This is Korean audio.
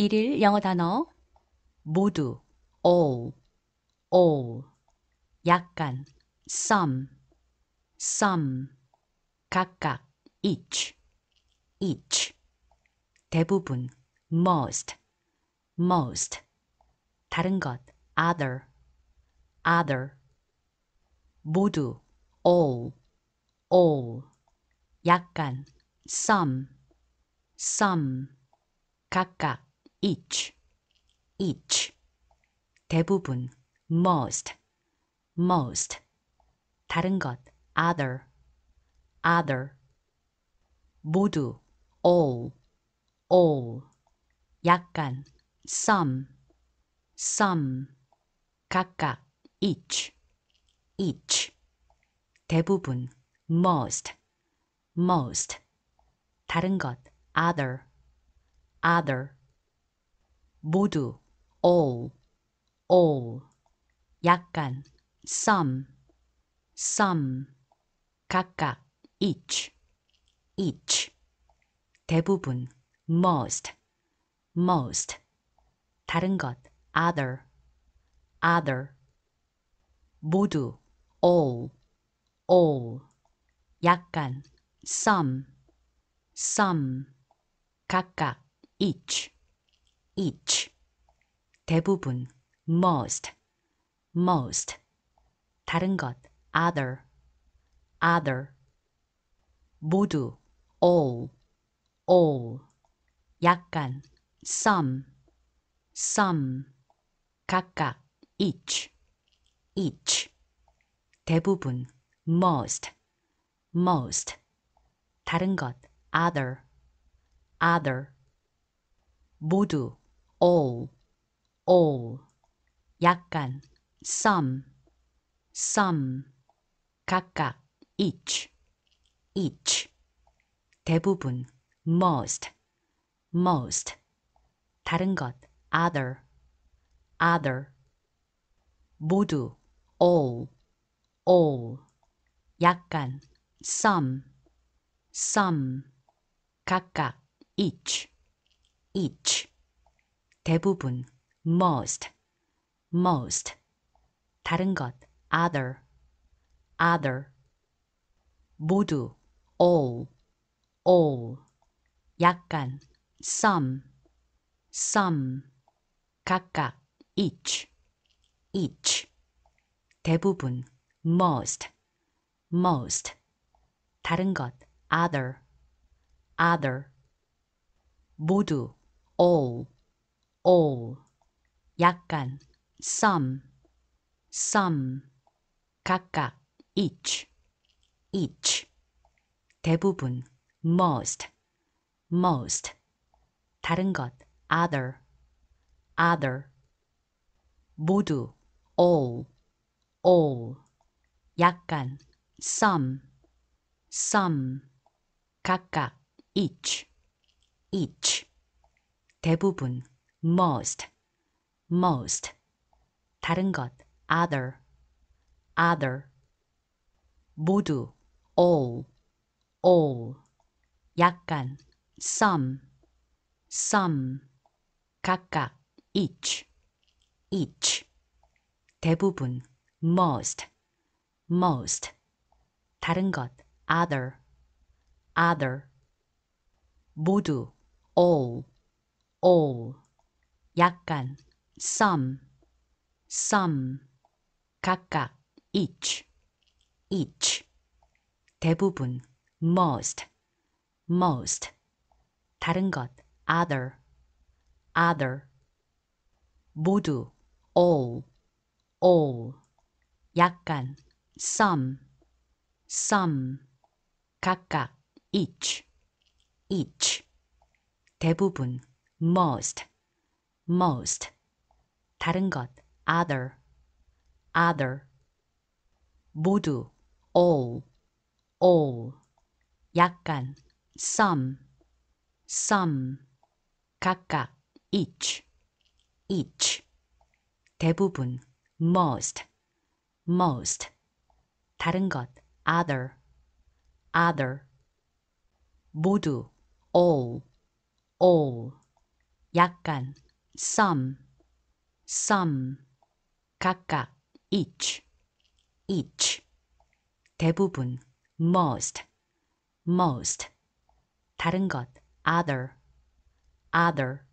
일일 영어 단어 모두 all, all 약간 some, some 각각 each, each 대부분 most, most 다른 것 other, other 모두 all, all 약간 some, some 각각 each, each. 대부분, most, most. 다른 것, other, other. 모두, all, all. 약간, some, some. 각각, each, each. 대부분, most, most. 다른 것, other, other. 모두 all all 약간 some some 각각 each each 대부분 most most 다른 것 other other 모두 all all 약간 some some 각각 each each 대부분 most most 다른 것 other other 모두 all all 약간 some some 각각 each each 대부분 most most 다른 것 other other 모두 all, all, 약간, some, some, 각각, each, each, 대부분, most, most, 다른 것, other, other, 모두, all, all, 약간, some, some, 각각, each, each, 대부분 most most 다른 것 other other 모두 all all 약간 some some 각각 each each 대부분 most most 다른 것 other other 모두 all all, 약간, some, some, 각각, each, each, 대부분, most, most, 다른 것, other, other, 모두, all, all, 약간, some, some, 각각, each, each, 대부분, most, most. 다른 것, other, other. 모두, all, all. 약간, some, some. 각각, each, each. 대부분, most, most. 다른 것, other, other. 모두, all, all. 약간 some some 각각 each each 대부분 most most 다른 것 other other 모두 all all 약간 some some 각각 each each 대부분 most most 다른 것 other other 모두 all all 약간 some some 각각 each each 대부분 most most 다른 것 other other 모두 all all 약간 some, some, 각각, each, each, 대부분, most, most, 다른 것, other, other,